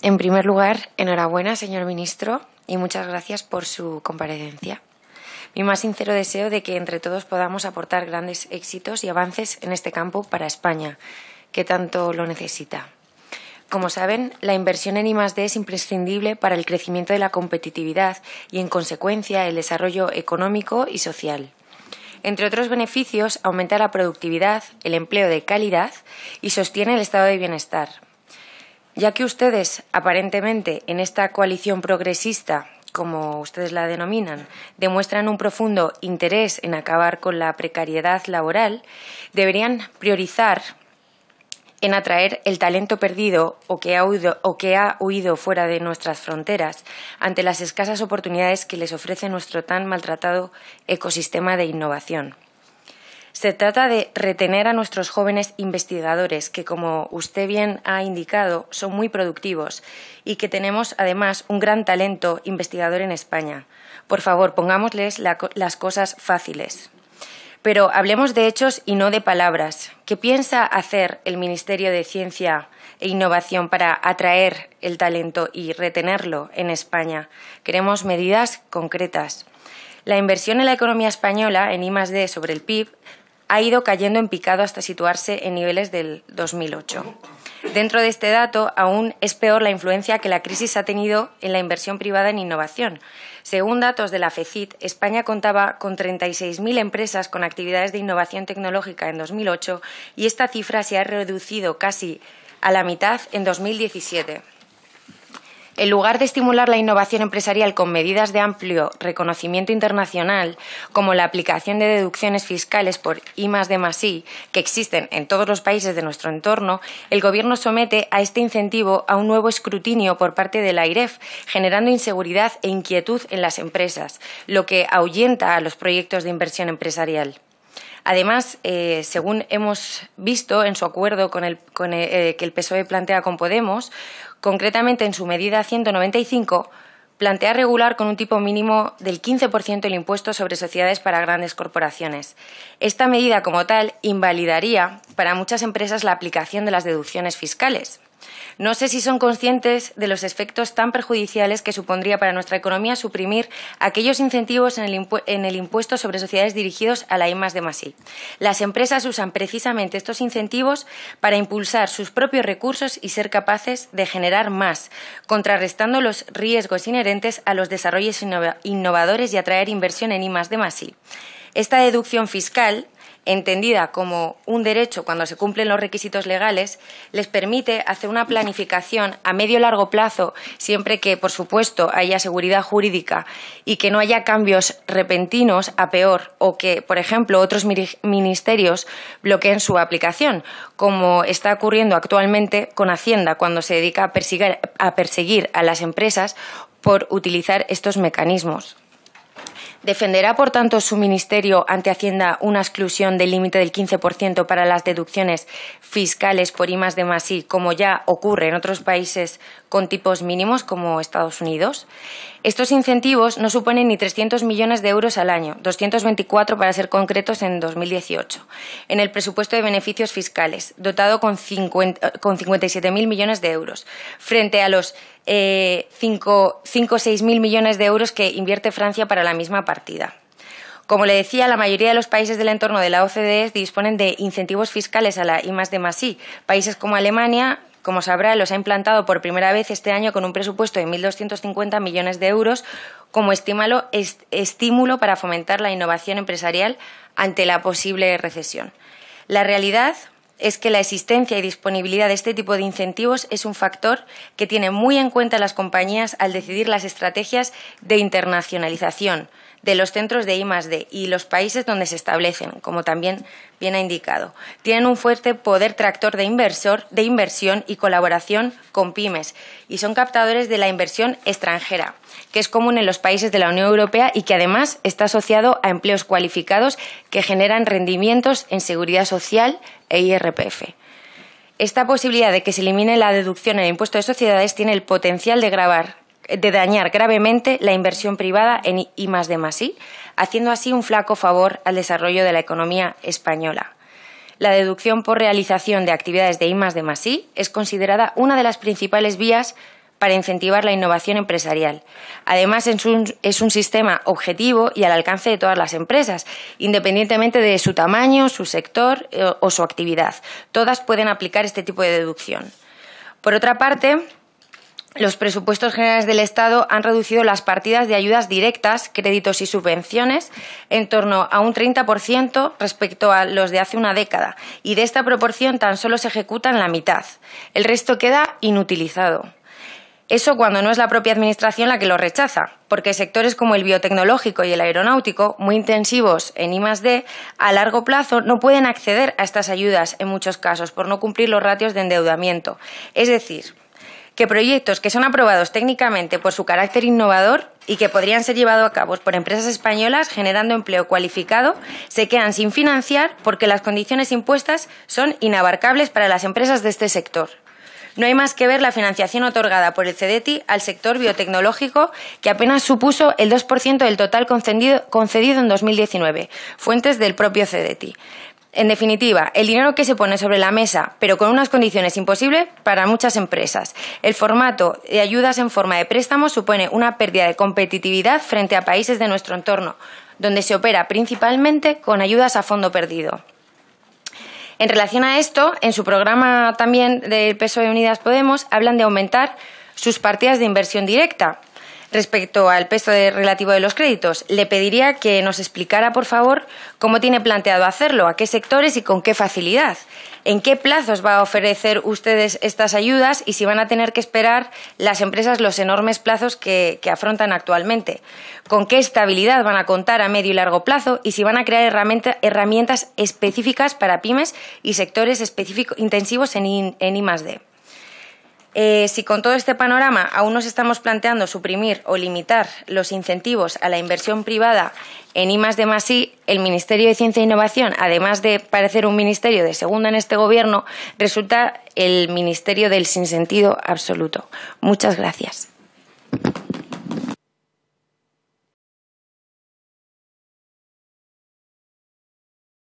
En primer lugar, enhorabuena, señor ministro, y muchas gracias por su comparecencia. Mi más sincero deseo de que entre todos podamos aportar grandes éxitos y avances en este campo para España, que tanto lo necesita. Como saben, la inversión en I+D es imprescindible para el crecimiento de la competitividad y, en consecuencia, el desarrollo económico y social. Entre otros beneficios, aumenta la productividad, el empleo de calidad y sostiene el estado de bienestar ya que ustedes, aparentemente, en esta coalición progresista, como ustedes la denominan, demuestran un profundo interés en acabar con la precariedad laboral, deberían priorizar en atraer el talento perdido o que, ha huido, fuera de nuestras fronteras ante las escasas oportunidades que les ofrece nuestro tan maltratado ecosistema de innovación. Se trata de retener a nuestros jóvenes investigadores, que como usted bien ha indicado, son muy productivos y que tenemos además un gran talento investigador en España. Por favor, pongámosles las cosas fáciles. Pero hablemos de hechos y no de palabras. ¿Qué piensa hacer el Ministerio de Ciencia e Innovación para atraer el talento y retenerlo en España? Queremos medidas concretas. La inversión en la economía española en D sobre el PIB ha ido cayendo en picado hasta situarse en niveles del 2008. Dentro de este dato, aún es peor la influencia que la crisis ha tenido en la inversión privada en innovación. Según datos de la FECIT, España contaba con 36.000 empresas con actividades de innovación tecnológica en 2008 y esta cifra se ha reducido casi a la mitad en 2017. En lugar de estimular la innovación empresarial con medidas de amplio reconocimiento internacional, como la aplicación de deducciones fiscales por I que existen en todos los países de nuestro entorno, el Gobierno somete a este incentivo a un nuevo escrutinio por parte del AIREF, generando inseguridad e inquietud en las empresas, lo que ahuyenta a los proyectos de inversión empresarial. Además, eh, según hemos visto en su acuerdo eh, eh, que el PSOE plantea con Podemos, concretamente en su medida 195, plantea regular con un tipo mínimo del 15% el impuesto sobre sociedades para grandes corporaciones. Esta medida, como tal, invalidaría para muchas empresas la aplicación de las deducciones fiscales. No sé si son conscientes de los efectos tan perjudiciales que supondría para nuestra economía suprimir aquellos incentivos en el, impuesto sobre sociedades dirigidos a la I Las empresas usan precisamente estos incentivos para impulsar sus propios recursos y ser capaces de generar más, contrarrestando los riesgos inherentes a los desarrollos innovadores y atraer inversión en I de Esta deducción fiscal entendida como un derecho cuando se cumplen los requisitos legales, les permite hacer una planificación a medio y largo plazo, siempre que, por supuesto, haya seguridad jurídica y que no haya cambios repentinos a peor o que, por ejemplo, otros ministerios bloqueen su aplicación, como está ocurriendo actualmente con Hacienda cuando se dedica a perseguir a, perseguir a las empresas por utilizar estos mecanismos. ¿Defenderá, por tanto, su ministerio ante Hacienda una exclusión del límite del 15% para las deducciones fiscales por I de más como ya ocurre en otros países con tipos mínimos como Estados Unidos? Estos incentivos no suponen ni 300 millones de euros al año, 224 para ser concretos en 2018, en el presupuesto de beneficios fiscales, dotado con, eh, con 57.000 millones de euros, frente a los eh, 5 o 6.000 millones de euros que invierte Francia para la misma partida. Como le decía, la mayoría de los países del entorno de la OCDE disponen de incentivos fiscales a la de más Países como Alemania, como sabrá, los ha implantado por primera vez este año con un presupuesto de 1.250 millones de euros como estímulo, estímulo para fomentar la innovación empresarial ante la posible recesión. La realidad es que la existencia y disponibilidad de este tipo de incentivos es un factor que tienen muy en cuenta las compañías al decidir las estrategias de internacionalización, de los centros de I +D y los países donde se establecen, como también bien ha indicado. Tienen un fuerte poder tractor de, inversor, de inversión y colaboración con pymes y son captadores de la inversión extranjera, que es común en los países de la Unión Europea y que además está asociado a empleos cualificados que generan rendimientos en seguridad social e IRPF. Esta posibilidad de que se elimine la deducción en el impuesto de sociedades tiene el potencial de gravar de dañar gravemente la inversión privada en I haciendo así un flaco favor al desarrollo de la economía española. La deducción por realización de actividades de I es considerada una de las principales vías para incentivar la innovación empresarial. Además, es un, sistema objetivo y al alcance de todas las empresas, independientemente de su tamaño, su sector eh, o su actividad. Todas pueden aplicar este tipo de deducción. Por otra parte, los presupuestos generales del Estado han reducido las partidas de ayudas directas, créditos y subvenciones en torno a un 30% respecto a los de hace una década, y de esta proporción tan solo se ejecutan la mitad. El resto queda inutilizado. Eso cuando no es la propia Administración la que lo rechaza, porque sectores como el biotecnológico y el aeronáutico, muy intensivos en I+.D., a largo plazo no pueden acceder a estas ayudas en muchos casos por no cumplir los ratios de endeudamiento. Es decir, que proyectos que son aprobados técnicamente por su carácter innovador y que podrían ser llevados a cabo por empresas españolas generando empleo cualificado se quedan sin financiar porque las condiciones impuestas son inabarcables para las empresas de este sector. No hay más que ver la financiación otorgada por el CEDETI al sector biotecnológico, que apenas supuso el 2% del total concedido, en 2019, fuentes del propio CDTI. En definitiva, el dinero que se pone sobre la mesa, pero con unas condiciones imposibles para muchas empresas. El formato de ayudas en forma de préstamos supone una pérdida de competitividad frente a países de nuestro entorno, donde se opera principalmente con ayudas a fondo perdido. En relación a esto, en su programa también del PSOE Unidas Podemos hablan de aumentar sus partidas de inversión directa, Respecto al peso relativo de los créditos, le pediría que nos explicara, por favor, cómo tiene planteado hacerlo, a qué sectores y con qué facilidad. ¿En qué plazos va a ofrecer ustedes estas ayudas y si van a tener que esperar las empresas los enormes plazos que, afrontan actualmente? ¿Con qué estabilidad van a contar a medio y largo plazo y si van a crear herramientas específicas para pymes y sectores específicos intensivos en, I, en I+.D.? Eh, si con todo este panorama aún nos estamos planteando suprimir o limitar los incentivos a la inversión privada en I, I, el Ministerio de Ciencia e Innovación, además de parecer un ministerio de segunda en este gobierno, resulta el ministerio del sinsentido absoluto. Muchas gracias.